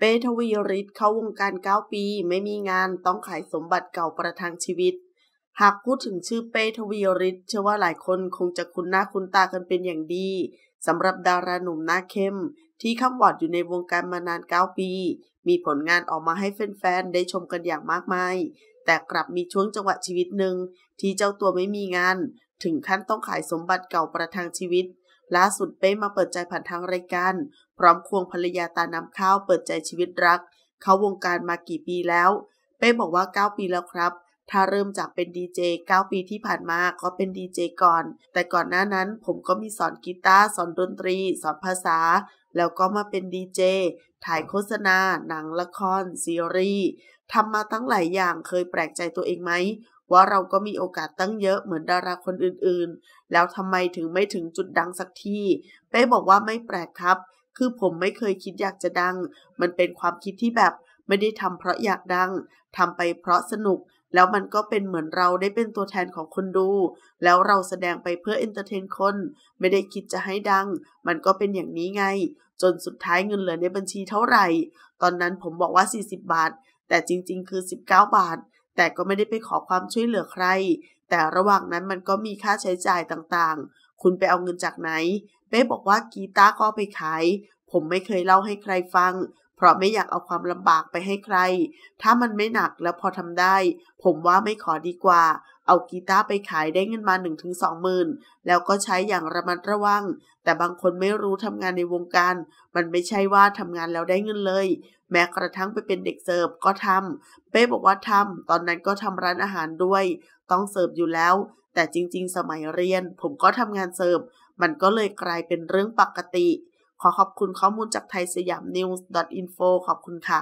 เปทวีฤทธิ์เข้าวงการ 9 ปีไม่มีงานต้องขายสมบัติเก่าประทังชีวิต หากพูดถึงชื่อเปทวีฤทธิ์เชื่อว่าหลายคนคงจะคุ้นหน้าคุ้นตากันเป็นอย่างดีสำหรับดาราหนุ่มหน้าเข้มที่ข้ามวอดอยู่ในวงการมานาน 9 ปี มีผลงานออกมาให้แฟนๆได้ชมกันอย่างมากมาย แต่กลับมีช่วงจังหวะชีวิตหนึ่งที่เจ้าตัวไม่มีงานถึงขั้นต้องขายสมบัติเก่าประทังชีวิตล่าสุดเป้มาเปิดใจผ่านทางรายการพร้อมควงภรรยาตาน้ำข้าวเปิดใจชีวิตรัก เขาวงการมากี่ปีแล้วเป้บอกว่า 9 ปีแล้วครับถ้าเริ่มจากเป็นดีเจ9ปีที่ผ่านมาก็เป็นดีเจก่อน แต่ก่อนหน้านั้นผมก็มีสอนกีตาร์สอนดนตรี สอนภาษาแล้วก็มาเป็นดีเจถ่ายโฆษณา หนังละครซีรีส์ทำมาตั้งหลายอย่างเคยแปลกใจตัวเองไหมว่าเราก็มีโอกาสตั้งเยอะเหมือนดาราคนอื่นๆ แล้วทำไมถึงไม่ถึงจุดดังสักทีเป้บอกว่าไม่แปลกครับ คือผมไม่เคยคิดอยากจะดัง มันเป็นความคิดที่แบบไม่ได้ทำเพราะอยากดัง ทำไปเพราะสนุก แล้วมันก็เป็นเหมือนเราได้เป็นตัวแทนของคนดู แล้วเราแสดงไปเพื่อเอนเตอร์เทนคน ไม่ได้คิดจะให้ดัง มันก็เป็นอย่างนี้ไง จนสุดท้ายเงินเหลือในบัญชีเท่าไหร่ ตอนนั้นผมบอกว่า 40 บาท แต่จริงๆ คือ 19 บาทแต่ก็ไม่ได้ไปขอความช่วยเหลือใคร แต่ระหว่างนั้นมันก็มีค่าใช้จ่ายต่างๆ คุณไปเอาเงินจากไหน เป้บอกว่ากีตาร์ก็ไปขาย ผมไม่เคยเล่าให้ใครฟังเพราะไม่อยากเอาความลำบากไปให้ใคร ถ้ามันไม่หนักแล้วพอทำได้ ผมว่าไม่ขอดีกว่า เอากีตาร์ไปขายได้เงินมา 1-2หมื่น แล้วก็ใช้อย่างระมัดระวัง แต่บางคนไม่รู้ทำงานในวงการ มันไม่ใช่ว่าทำงานแล้วได้เงินเลย แม้กระทั่งไปเป็นเด็กเสิร์ฟก็ทำ เป้บอกว่าทำ ตอนนั้นก็ทำร้านอาหารด้วย ต้องเสิร์ฟอยู่แล้ว แต่จริงๆ สมัยเรียน ผมก็ทำงานเสิร์ฟมันก็เลยกลายเป็นเรื่องปกติขอขอบคุณข้อมูลจากไทยสยามนิวส์ดออทินโฟขอบคุณค่ะ